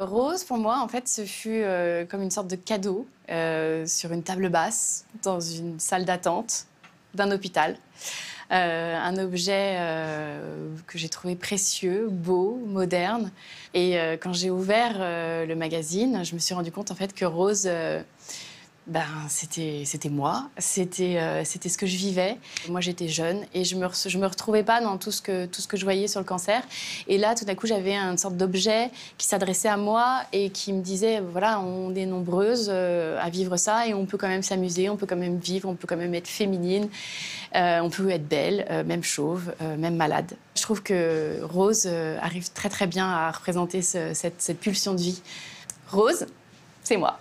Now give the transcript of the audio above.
Rose, pour moi, en fait, ce fut euh, comme une sorte de cadeau euh, sur une table basse, dans une salle d'attente d'un hôpital. Euh, un objet que j'ai trouvé précieux, beau, moderne. Et quand j'ai ouvert le magazine, je me suis rendu compte en fait que Rose ben, c'était moi, euh, c'était ce que je vivais. Moi, j'étais jeune et je ne me, je me retrouvais pas dans tout ce, que, tout ce que je voyais sur le cancer. Et là, tout d'un coup, j'avais une sorte d'objet qui s'adressait à moi et qui me disait, voilà, on est nombreuses euh, à vivre ça et on peut quand même s'amuser, on peut quand même vivre, on peut quand même être féminine, euh, on peut être belle, même chauve, même malade. Je trouve que Rose arrive très très bien à représenter cette, cette pulsion de vie. Rose, c'est moi.